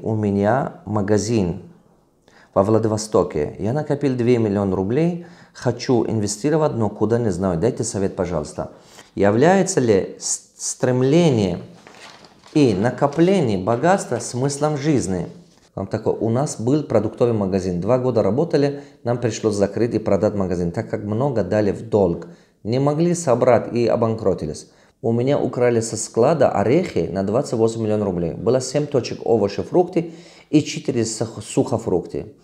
У меня магазин во Владивостоке. Я накопил 2 миллиона рублей, хочу инвестировать, но куда не знаю. Дайте совет, пожалуйста. Является ли стремление и накопление богатства смыслом жизни? Там такой, у нас был продуктовый магазин. Два года работали, нам пришлось закрыть и продать магазин, так как много дали в долг. Не могли собрать и обанкротились. У меня украли со склада орехи на 28 миллионов рублей. Было 7 точек овощи, фрукты и 4 сухофрукты.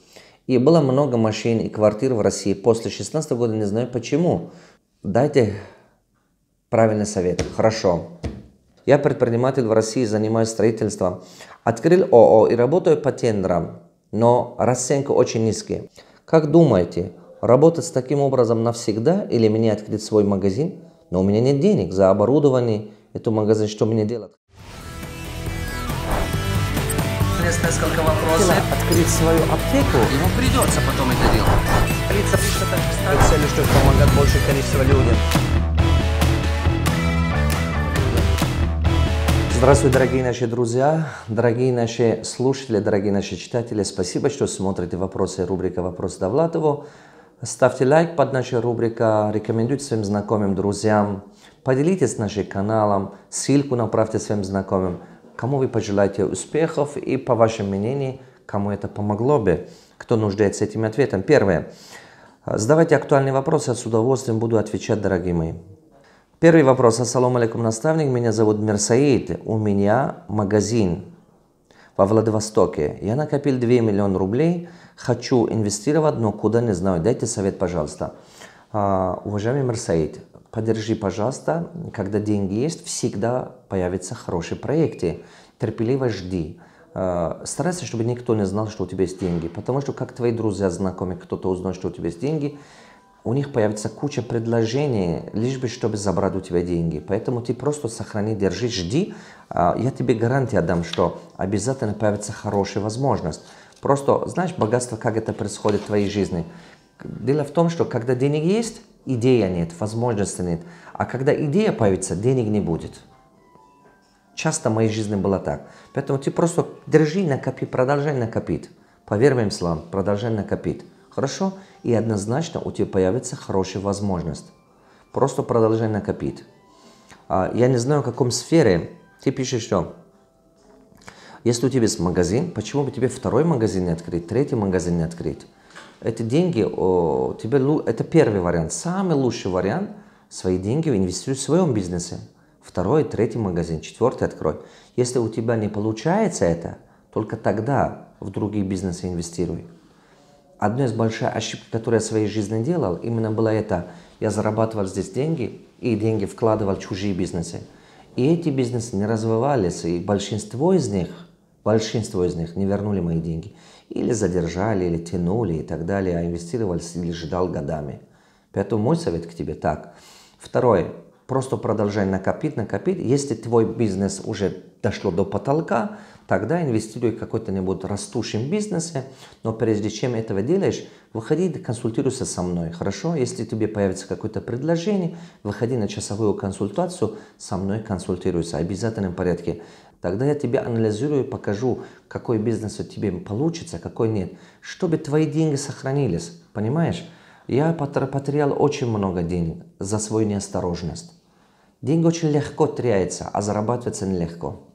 И было много машин и квартир в России. После 16 года не знаю почему. Дайте правильный совет. Хорошо. Я предприниматель в России, занимаюсь строительством. Открыл ООО и работаю по тендерам, но расценка очень низкие. Как думаете, работать с таким образом навсегда или мне открыть свой магазин – но у меня нет денег за оборудование, это магазин, что мне делать? Есть несколько вопросов. Открыть свою аптеку. Ему придется потом это делать. Цель, чтобы помогать больше количество людям. Здравствуйте, дорогие наши друзья, дорогие наши слушатели, дорогие наши читатели. Спасибо, что смотрите вопросы рубрика «Вопрос Довлатову». Ставьте лайк под нашей рубрикой, рекомендуйте своим знакомым, друзьям, поделитесь нашим каналом, ссылку направьте своим знакомым, кому вы пожелаете успехов и, по вашему мнению, кому это помогло бы, кто нуждается этим ответом. Первое. Задавайте актуальные вопросы, я с удовольствием буду отвечать, дорогие мои. Первый вопрос. Ассаламу алейкум, наставник. Меня зовут Мирсаид. У меня магазин во Владивостоке. Я накопил 2 миллиона рублей хочу инвестировать, но куда не знаю, дайте совет, пожалуйста. А, уважаемый Мерсейд, поддержи, пожалуйста, когда деньги есть, всегда появятся хорошие проекты. Терпеливо жди. А, старайся, чтобы никто не знал, что у тебя есть деньги, потому что как твои друзья, знакомые, кто-то узнает, что у тебя есть деньги, у них появится куча предложений, лишь бы чтобы забрать у тебя деньги. Поэтому ты просто сохрани, держи, жди. А, я тебе гарантия дам, что обязательно появится хорошая возможность. Просто знаешь, богатство, как это происходит в твоей жизни. Дело в том, что когда денег есть, идея нет, возможности нет. А когда идея появится, денег не будет. Часто в моей жизни было так. Поэтому ты просто держи, накопи, продолжай накопить. Поверь моим словам, продолжай накопить. Хорошо? И однозначно у тебя появится хорошая возможность. Просто продолжай накопить. А, я не знаю, в каком сфере ты пишешь, что если у тебя есть магазин, почему бы тебе второй магазин не открыть, третий магазин не открыть? Эти деньги, о, тебе, это первый вариант, самый лучший вариант, свои деньги инвестируй в своем бизнесе. Второй, третий магазин, четвертый открой. Если у тебя не получается это, только тогда в другие бизнесы инвестируй. Одна из больших ошибок, которую я в своей жизни делал, именно было это. Я зарабатывал здесь деньги и деньги вкладывал в чужие бизнесы. И эти бизнесы не развивались, и большинство из них большинство из них не вернули мои деньги. Или задержали, или тянули и так далее, а инвестировали или ждал годами. Поэтому мой совет к тебе так. Второе. Просто продолжай накопить, накопить. Если твой бизнес уже дошло до потолка, тогда инвестируй в какой-то нибудь растущем бизнесе. Но прежде чем этого делаешь, выходи и консультируйся со мной, хорошо? Если тебе появится какое-то предложение, выходи на часовую консультацию, со мной консультируйся в обязательном порядке. Тогда я тебе анализирую, и покажу, какой бизнес у тебя получится, а какой нет, чтобы твои деньги сохранились. Понимаешь? Я потерял очень много денег за свою неосторожность. Деньги очень легко теряются, а зарабатываться нелегко.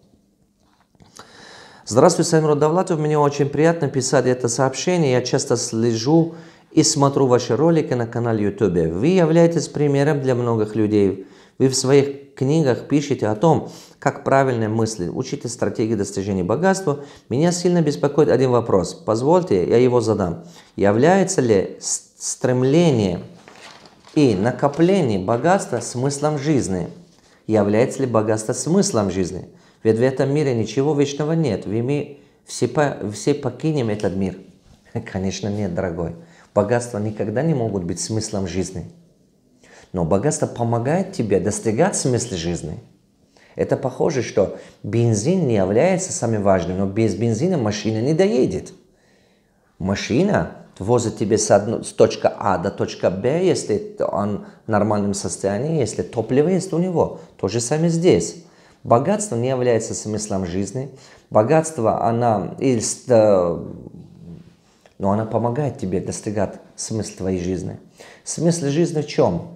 Здравствуй, Самир Давлатов. Мне очень приятно писать это сообщение. Я часто слежу и смотрю ваши ролики на канале YouTube. Вы являетесь примером для многих людей – вы в своих книгах пишете о том, как правильно мыслить, учите стратегии достижения богатства. Меня сильно беспокоит один вопрос. Позвольте, я его задам. Является ли стремление и накопление богатства смыслом жизни? Является ли богатство смыслом жизни? Ведь в этом мире ничего вечного нет. Ведь мы все, по, все покинем этот мир. Конечно, нет, дорогой. Богатства никогда не могут быть смыслом жизни. Но богатство помогает тебе достигать смысла жизни. Это похоже, что бензин не является самым важным, но без бензина машина не доедет. Машина возит тебе с, одно, с точки А до точки Б, если он в нормальном состоянии, если топливо есть у него. То же самое здесь. Богатство не является смыслом жизни. Богатство, она, э, но она помогает тебе достигать смысл твоей жизни. Смысл жизни в чем?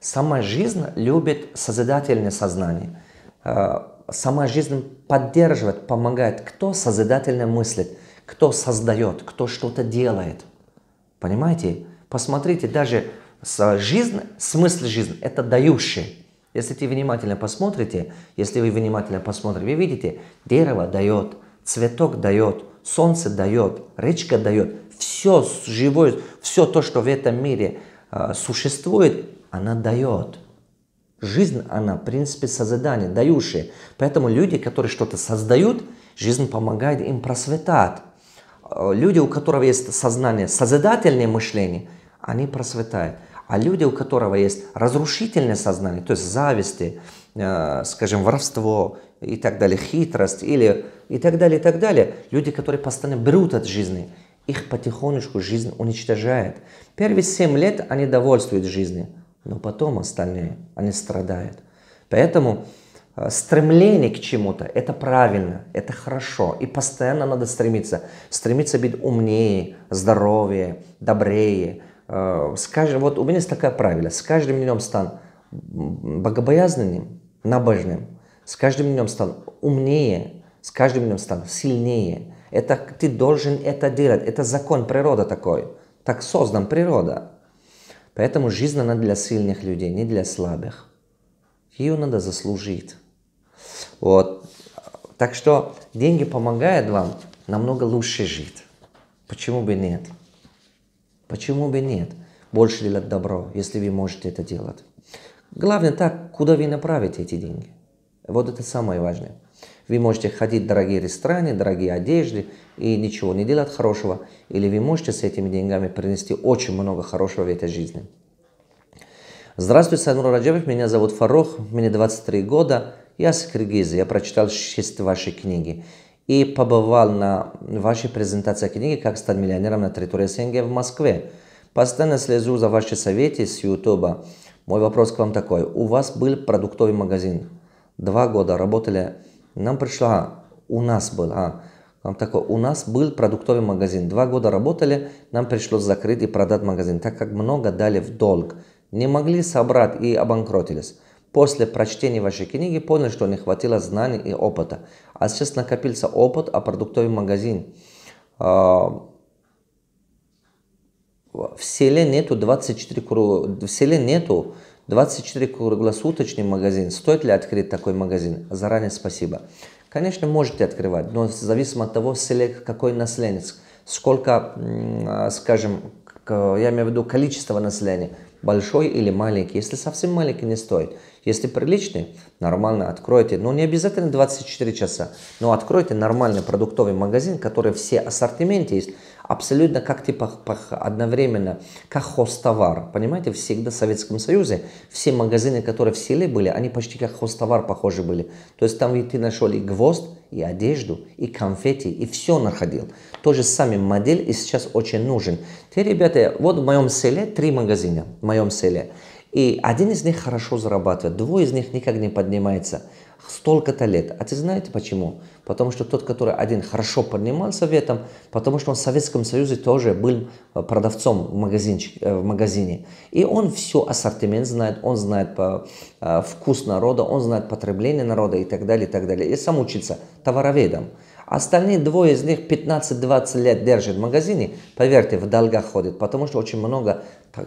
Сама жизнь любит созидательное сознание. А, сама жизнь поддерживает, помогает. Кто созидательно мыслит, кто создает, кто что-то делает. Понимаете? Посмотрите, даже а, жизнь, смысл жизни – это дающий. Если ты внимательно посмотрите, если вы внимательно посмотрите, вы видите, дерево дает, цветок дает, солнце дает, речка дает. Все живое, все то, что в этом мире э, существует, она дает. Жизнь, она, в принципе, созидание, дающая. Поэтому люди, которые что-то создают, жизнь помогает им просветать. Э, люди, у которых есть сознание, созидательное мышление, они просветают. А люди, у которых есть разрушительное сознание, то есть зависти, э, скажем, воровство и так далее, хитрость или и так далее, и так далее, люди, которые постоянно берут от жизни, их потихонечку жизнь уничтожает. Первые семь лет они довольствуют жизнью но потом остальные, они страдают. Поэтому э, стремление к чему-то – это правильно, это хорошо, и постоянно надо стремиться. Стремиться быть умнее, здоровее, добрее. Э, с каждым, вот у меня есть такая правило, с каждым днем стан богобоязненным, набожным, с каждым днем стан умнее, с каждым днем стан сильнее. Это ты должен это делать, это закон природы такой, так создан природа. Поэтому жизнь, она для сильных людей, не для слабых. Ее надо заслужить. Вот. Так что деньги помогают вам намного лучше жить. Почему бы нет? Почему бы нет? Больше делать добро, если вы можете это делать. Главное так, куда вы направите эти деньги. Вот это самое важное. Вы можете ходить в дорогие рестораны, дорогие одежды и ничего не делать хорошего. Или вы можете с этими деньгами принести очень много хорошего в этой жизни. Здравствуйте, Санур Раджабов, меня зовут Фарух, мне 23 года, я с Киргизии, я прочитал 6 вашей книги и побывал на вашей презентации книги «Как стать миллионером на территории СНГ в Москве». Постоянно слезу за ваши советы с Ютуба. Мой вопрос к вам такой. У вас был продуктовый магазин. Два года работали нам пришла, у нас был, а, вам такой, у нас был продуктовый магазин. Два года работали, нам пришлось закрыть и продать магазин, так как много дали в долг. Не могли собрать и обанкротились. После прочтения вашей книги поняли, что не хватило знаний и опыта. А сейчас накопился опыт, о а продуктовом магазине. А, в селе нету 24 круг... В селе нету 24 круглосуточный магазин. Стоит ли открыть такой магазин? Заранее спасибо. Конечно, можете открывать, но зависимо от того, какой населенец, сколько, а, скажем, я имею в виду количество населения, большой или маленький. Если совсем маленький, не стоит. Если приличный, нормально откройте. Но не обязательно 24 часа. Но откройте нормальный продуктовый магазин, который все ассортименте есть абсолютно как типа одновременно, как хостовар. Понимаете, всегда в Советском Союзе все магазины, которые в селе были, они почти как хостовар похожи были. То есть там ты нашел и гвоздь, и одежду, и конфеты и все находил. То же самое модель и сейчас очень нужен. Те ребята, вот в моем селе три магазина, в моем селе. И один из них хорошо зарабатывает, двое из них никак не поднимается. Столько-то лет. А ты знаете почему? Потому что тот, который один хорошо поднимался в этом, потому что он в Советском Союзе тоже был э, продавцом в, магазинчик, э, в магазине. И он все ассортимент знает, он знает по, э, вкус народа, он знает потребление народа и так далее, и так далее. И сам учится товароведом. А остальные двое из них 15-20 лет держат в магазине, поверьте, в долгах ходят, потому что очень много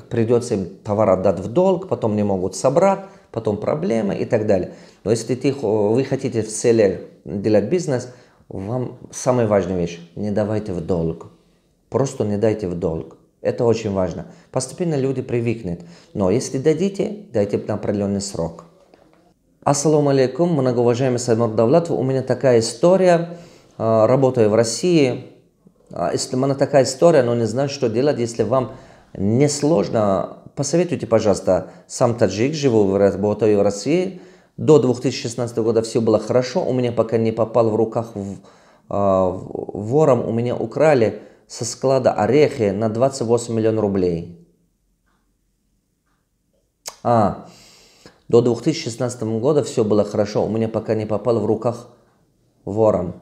придется им товар отдать в долг, потом не могут собрать, потом проблемы и так далее. Но если ты, вы хотите в цели делать бизнес, вам самая важная вещь – не давайте в долг. Просто не дайте в долг. Это очень важно. Постепенно люди привыкнут. Но если дадите, дайте на определенный срок. Ассаламу алейкум, многоуважаемый Саймур Давлатов. У меня такая история – а, работаю в России, а, если у такая история, но не знаю, что делать, если вам не сложно, посоветуйте, пожалуйста, сам таджик, живу, работаю в России, до 2016 года все было хорошо, у меня пока не попал в руках в, э, вором, у меня украли со склада орехи на 28 миллионов рублей. А, до 2016 года все было хорошо, у меня пока не попал в руках вором.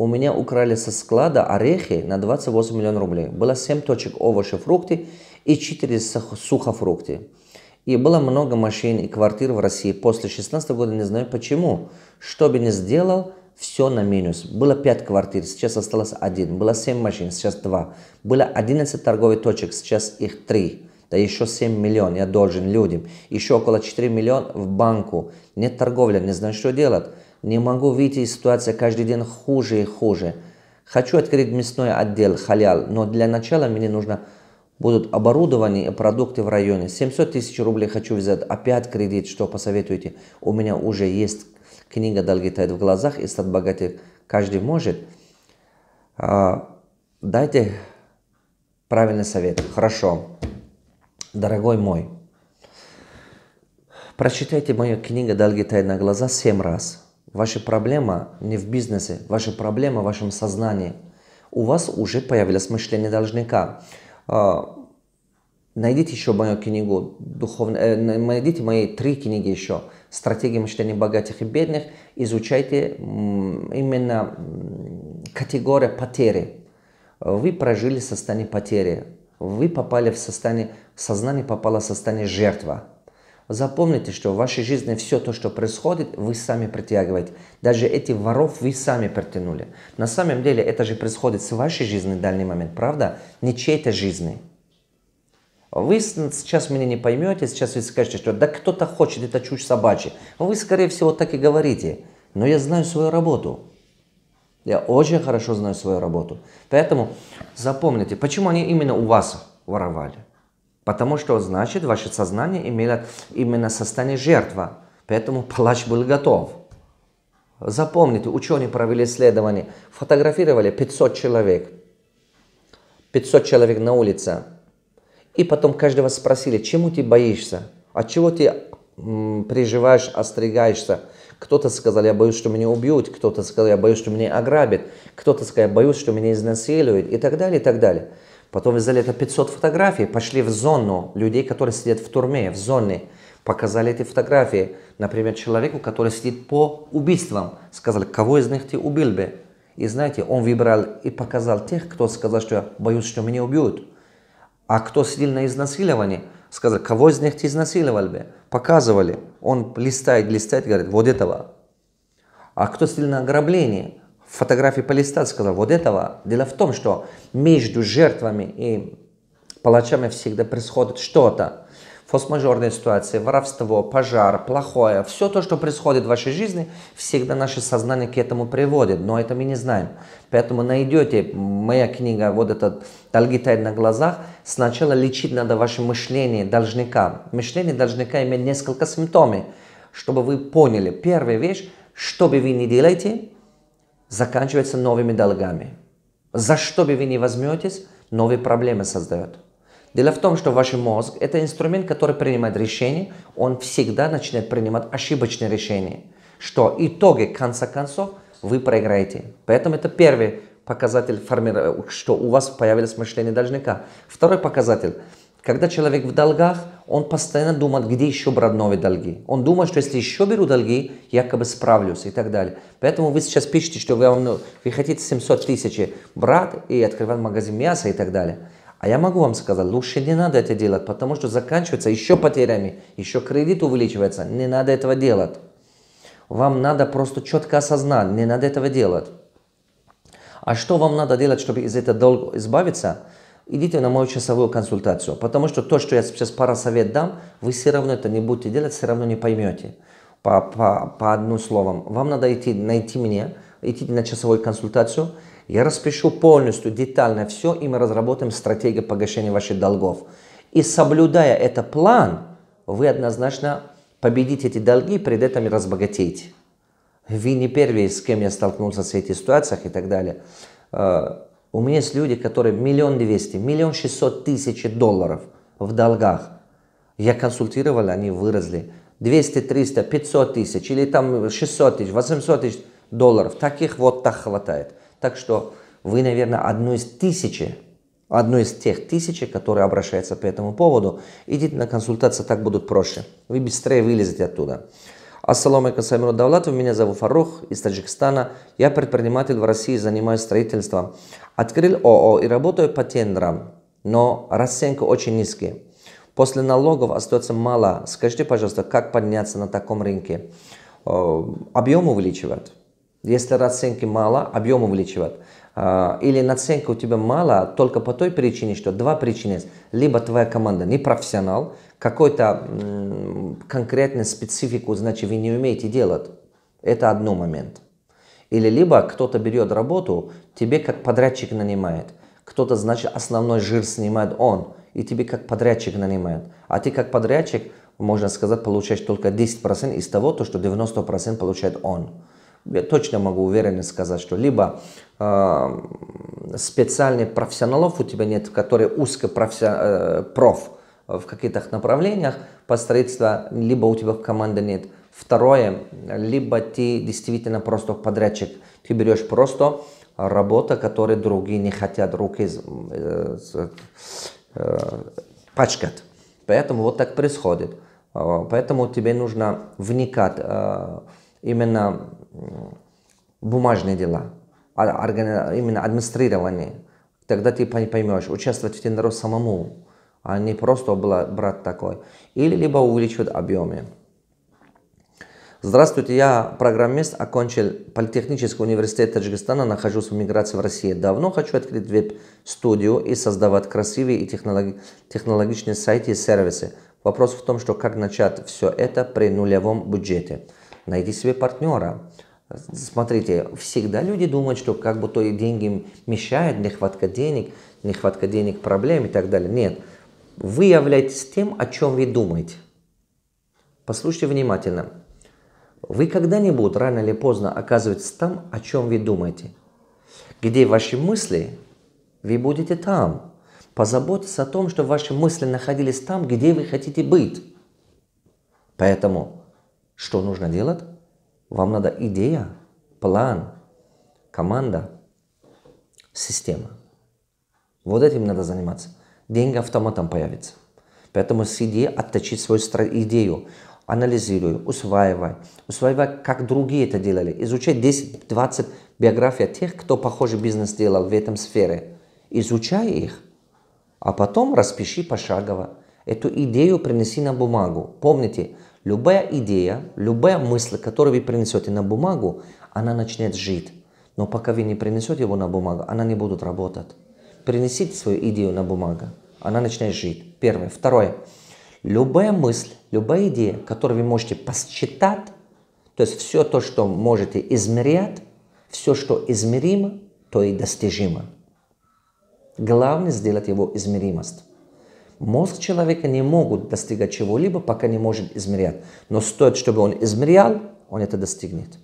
У меня украли со склада орехи на 28 миллионов рублей. Было 7 точек овощи, фрукты и 4 сухофрукты. И было много машин и квартир в России. После 16 года не знаю почему. Что бы ни сделал, все на минус. Было 5 квартир, сейчас осталось 1. Было 7 машин, сейчас 2. Было 11 торговых точек, сейчас их 3 да еще 7 миллионов я должен людям, еще около 4 миллион в банку. Нет торговли, не знаю, что делать. Не могу выйти из ситуации каждый день хуже и хуже. Хочу открыть мясной отдел, халял, но для начала мне нужно будут оборудование и продукты в районе. 700 тысяч рублей хочу взять, опять кредит, что посоветуете? У меня уже есть книга «Долги тает в глазах» и «Стать богатым каждый может». А, дайте правильный совет. Хорошо. Дорогой мой, прочитайте мою книгу «Долги тает на глаза» 7 раз. Ваша проблема не в бизнесе, ваша проблема в вашем сознании. У вас уже появилось мышление должника. А, найдите еще мою книгу, духовно, э, найдите мои три книги еще. «Стратегия мышления богатых и бедных». Изучайте именно категория потери. Вы прожили состояние потери. Вы попали в состояние, сознание попало в состояние жертва. Запомните, что в вашей жизни все то, что происходит, вы сами притягиваете. Даже эти воров вы сами притянули. На самом деле это же происходит с вашей жизни в данный момент, правда? Не чьей-то жизни. Вы сейчас меня не поймете, сейчас вы скажете, что да кто-то хочет, это чушь собачья. Вы, скорее всего, так и говорите. Но я знаю свою работу. Я очень хорошо знаю свою работу. Поэтому запомните, почему они именно у вас воровали. Потому что, значит, ваше сознание имело именно состояние жертва. Поэтому палач был готов. Запомните, ученые провели исследование, фотографировали 500 человек. 500 человек на улице. И потом каждого спросили, чему ты боишься? От чего ты м, переживаешь, остригаешься? Кто-то сказал, я боюсь, что меня убьют. Кто-то сказал, я боюсь, что меня ограбят. Кто-то сказал, я боюсь, что меня изнасилуют. И так далее, и так далее. Потом взяли это 500 фотографий, пошли в зону людей, которые сидят в турме, в зоне. Показали эти фотографии, например, человеку, который сидит по убийствам. Сказали, кого из них ты убил бы? И знаете, он выбрал и показал тех, кто сказал, что я боюсь, что меня убьют. А кто сидел на изнасиловании, сказал, кого из них ты изнасиловал бы? Показывали. Он листает, листает, говорит, вот этого. А кто сидел на ограблении, фотографии полистать, сказал, вот этого. Дело в том, что между жертвами и палачами всегда происходит что-то. Фосмажорные ситуации, воровство, пожар, плохое, все то, что происходит в вашей жизни, всегда наше сознание к этому приводит, но это мы не знаем. Поэтому найдете, моя книга, вот этот «Долгитай на глазах», сначала лечить надо ваше мышление должника. Мышление должника имеет несколько симптомов, чтобы вы поняли. Первая вещь, что бы вы ни делаете, заканчивается новыми долгами. За что бы вы ни возьметесь, новые проблемы создает. Дело в том, что ваш мозг – это инструмент, который принимает решения, он всегда начинает принимать ошибочные решения, что итоги, конца концов, вы проиграете. Поэтому это первый показатель, что у вас появилось мышление должника. Второй показатель – когда человек в долгах, он постоянно думает, где еще брать новые долги. Он думает, что если еще беру долги, якобы справлюсь и так далее. Поэтому вы сейчас пишете, что вы, вам, ну, вы хотите 700 тысяч брат, и открывать магазин мяса и так далее. А я могу вам сказать, лучше не надо это делать, потому что заканчивается еще потерями, еще кредит увеличивается. Не надо этого делать. Вам надо просто четко осознать, не надо этого делать. А что вам надо делать, чтобы из этого долга избавиться? идите на мою часовую консультацию, потому что то, что я сейчас пара совет дам, вы все равно это не будете делать, все равно не поймете по, по, по одному словам. Вам надо идти, найти меня, идти на часовую консультацию, я распишу полностью, детально все, и мы разработаем стратегию погашения ваших долгов. И соблюдая этот план, вы однозначно победите эти долги и при этом разбогатеете. Вы не первые, с кем я столкнулся в этих ситуациях и так далее. Э, у меня есть люди, которые миллион двести, миллион шестьсот тысяч долларов в долгах. Я консультировал, они выросли. 200, 300, 500 тысяч или там 600 тысяч, 800 тысяч долларов. Таких вот так хватает. Так что вы, наверное, одну из тысячи, одну из тех тысячи, которые обращаются по этому поводу, идите на консультацию, так будут проще. Вы быстрее вылезете оттуда. Ассаламу алейкум, с вами Рудавлатов, меня зовут Фарух из Таджикистана. Я предприниматель в России, занимаюсь строительством. Открыл ООО и работаю по тендерам, но расценка очень низкие. После налогов остается мало. Скажите, пожалуйста, как подняться на таком рынке? Э, объем увеличивать. Если расценки мало, объем увеличивать. Э, или наценка у тебя мало только по той причине, что два причины. Либо твоя команда не профессионал, какой-то конкретно специфику, значит, вы не умеете делать. Это одно момент. Или либо кто-то берет работу, тебе как подрядчик нанимает. Кто-то, значит, основной жир снимает он, и тебе как подрядчик нанимает. А ты как подрядчик, можно сказать, получаешь только 10% из того, то, что 90% получает он. Я точно могу уверенно сказать, что либо э, специальных профессионалов у тебя нет, которые узко профи, э, проф в каких-то направлениях, посредства, либо у тебя команды нет. Второе, либо ты действительно просто подрядчик. Ты берешь просто работу, которую другие не хотят руки э, э, пачкать. Поэтому вот так происходит. Э, поэтому тебе нужно вникать э, именно бумажные дела, а, именно администрирование. Тогда ты поймешь, участвовать в тендерах самому а не просто брать такой. Или либо увеличивать объемы. Здравствуйте, я программист, окончил Политехнический университет Таджикистана, нахожусь в миграции в России. Давно хочу открыть веб-студию и создавать красивые и технологи технологичные сайты и сервисы. Вопрос в том, что как начать все это при нулевом бюджете. Найди себе партнера. Смотрите, всегда люди думают, что как будто и деньги мешают, нехватка денег, нехватка денег проблем и так далее. Нет, вы являетесь тем, о чем вы думаете. Послушайте внимательно. Вы когда-нибудь рано или поздно оказываетесь там, о чем вы думаете. Где ваши мысли, вы будете там. Позаботьтесь о том, чтобы ваши мысли находились там, где вы хотите быть. Поэтому что нужно делать? Вам надо идея, план, команда, система. Вот этим надо заниматься деньги автоматом появятся. Поэтому с идеей отточить свою идею, анализируй, усваивай. Усваивай, как другие это делали. Изучай 10-20 биографий тех, кто похожий бизнес делал в этом сфере. Изучай их, а потом распиши пошагово. Эту идею принеси на бумагу. Помните, любая идея, любая мысль, которую вы принесете на бумагу, она начнет жить. Но пока вы не принесете его на бумагу, она не будет работать. Принесите свою идею на бумагу она начинает жить. Первое. Второе. Любая мысль, любая идея, которую вы можете посчитать, то есть все то, что можете измерять, все, что измеримо, то и достижимо. Главное сделать его измеримость. Мозг человека не могут достигать чего-либо, пока не может измерять. Но стоит, чтобы он измерял, он это достигнет.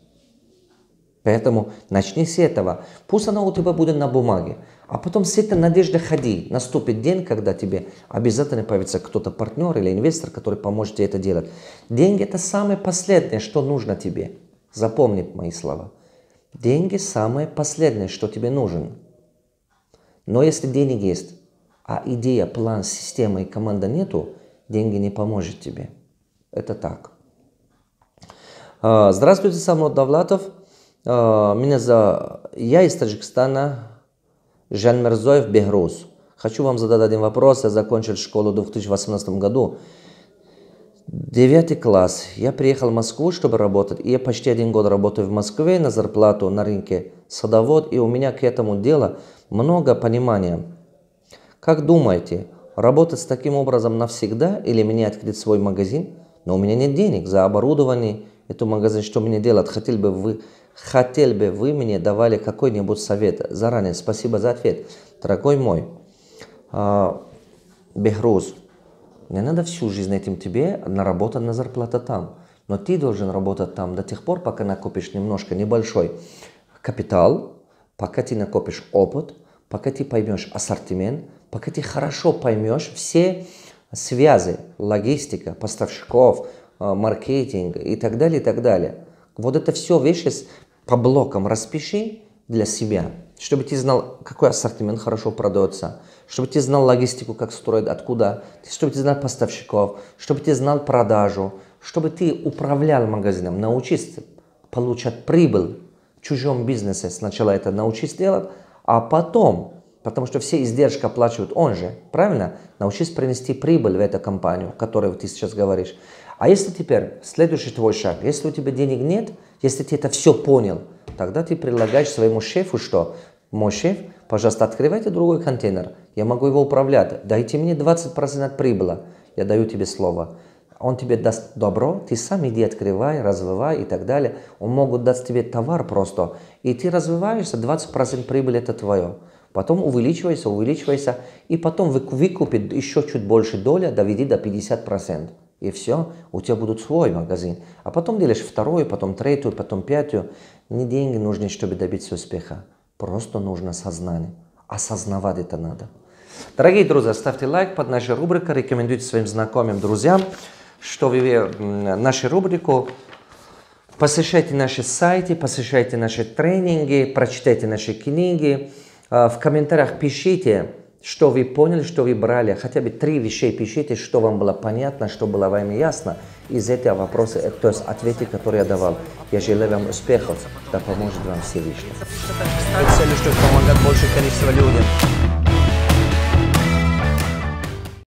Поэтому начни с этого. Пусть оно у тебя будет на бумаге. А потом с этой надеждой ходи. Наступит день, когда тебе обязательно появится кто-то партнер или инвестор, который поможет тебе это делать. Деньги – это самое последнее, что нужно тебе. Запомни мои слова. Деньги – самое последнее, что тебе нужно. Но если денег есть, а идея, план, система и команда нету, деньги не поможет тебе. Это так. А, здравствуйте, Самрод Давлатов. А, меня за... Я из Таджикистана, Жан Мерзоев Бегрус. Хочу вам задать один вопрос. Я закончил школу в 2018 году. Девятый класс. Я приехал в Москву, чтобы работать. И я почти один год работаю в Москве на зарплату на рынке садовод. И у меня к этому дело много понимания. Как думаете, работать с таким образом навсегда или мне открыть свой магазин? Но у меня нет денег за оборудование, это магазин, что мне делать? Хотели бы вы хотел бы вы мне давали какой-нибудь совет? Заранее спасибо за ответ. Дорогой мой, а, Бегруз. Мне надо всю жизнь этим тебе на зарплату там. Но ты должен работать там до тех пор, пока накопишь немножко небольшой капитал, пока ты накопишь опыт, пока ты поймешь ассортимент, пока ты хорошо поймешь все связи, логистика, поставщиков, а, маркетинг и так далее, и так далее. Вот это все вещи по блокам распиши для себя, чтобы ты знал, какой ассортимент хорошо продается, чтобы ты знал логистику, как строить, откуда, чтобы ты знал поставщиков, чтобы ты знал продажу, чтобы ты управлял магазином, научись получать прибыль в чужом бизнесе. Сначала это научись делать, а потом, потому что все издержки оплачивают он же, правильно? Научись принести прибыль в эту компанию, о которой ты сейчас говоришь. А если теперь следующий твой шаг, если у тебя денег нет, если ты это все понял, тогда ты предлагаешь своему шефу, что мой шеф, пожалуйста, открывайте другой контейнер, я могу его управлять, дайте мне 20% прибыла, я даю тебе слово. Он тебе даст добро, ты сам иди открывай, развивай и так далее. Он могут дать тебе товар просто, и ты развиваешься, 20% прибыли это твое. Потом увеличивайся, увеличивайся, и потом выкупит еще чуть больше доля, доведи до 50% и все, у тебя будут свой магазин. А потом делаешь вторую, потом третью, потом пятую. Не деньги нужны, чтобы добиться успеха. Просто нужно сознание. Осознавать это надо. Дорогие друзья, ставьте лайк под нашей рубрикой, рекомендуйте своим знакомым, друзьям, что вы нашу рубрику. Посещайте наши сайты, посещайте наши тренинги, прочитайте наши книги. А, в комментариях пишите, что вы поняли, что вы брали, хотя бы три вещи пишите, что вам было понятно, что было вам ясно из этого вопроса, э, то есть ответы, которые я давал. Я желаю вам успехов, да поможет вам Всевышний. Целью, чтобы помогать большее количество людям.